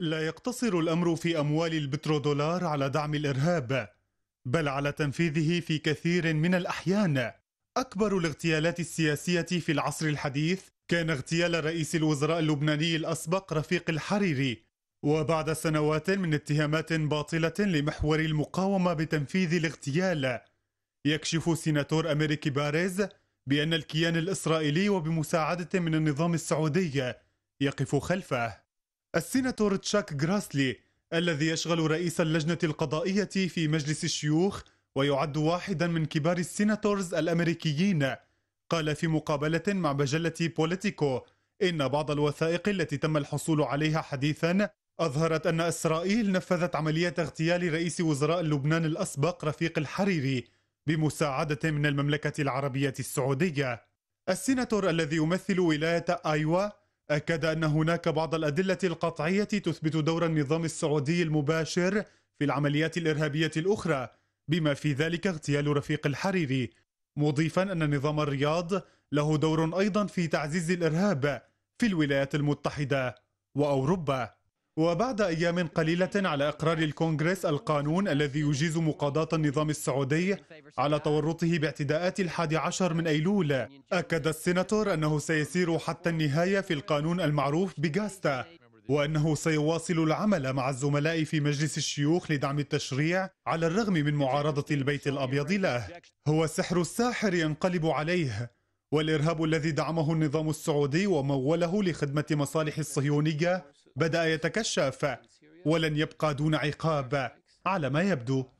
لا يقتصر الامر في اموال البترودولار على دعم الارهاب بل على تنفيذه في كثير من الاحيان اكبر الاغتيالات السياسيه في العصر الحديث كان اغتيال رئيس الوزراء اللبناني الاسبق رفيق الحريري وبعد سنوات من اتهامات باطله لمحور المقاومه بتنفيذ الاغتيال يكشف سيناتور امريكي باريز بان الكيان الاسرائيلي وبمساعده من النظام السعودي يقف خلفه السيناتور تشاك غراسلي الذي يشغل رئيس اللجنة القضائية في مجلس الشيوخ ويعد واحدا من كبار السيناتورز الأمريكيين قال في مقابلة مع مجلة بوليتيكو إن بعض الوثائق التي تم الحصول عليها حديثا أظهرت أن إسرائيل نفذت عملية اغتيال رئيس وزراء لبنان الأسبق رفيق الحريري بمساعدة من المملكة العربية السعودية السيناتور الذي يمثل ولاية أيوا أكد أن هناك بعض الأدلة القطعية تثبت دور النظام السعودي المباشر في العمليات الإرهابية الأخرى بما في ذلك اغتيال رفيق الحريري مضيفا أن نظام الرياض له دور أيضا في تعزيز الإرهاب في الولايات المتحدة وأوروبا وبعد أيام قليلة على إقرار الكونغرس القانون الذي يجيز مقاضاة النظام السعودي على تورطه باعتداءات الحادي عشر من أيلول أكد السيناتور أنه سيسير حتى النهاية في القانون المعروف بجاستا وأنه سيواصل العمل مع الزملاء في مجلس الشيوخ لدعم التشريع على الرغم من معارضة البيت الأبيض له هو سحر الساحر ينقلب عليه والإرهاب الذي دعمه النظام السعودي وموله لخدمة مصالح الصهيونية بدأ يتكشف ولن يبقى دون عقاب على ما يبدو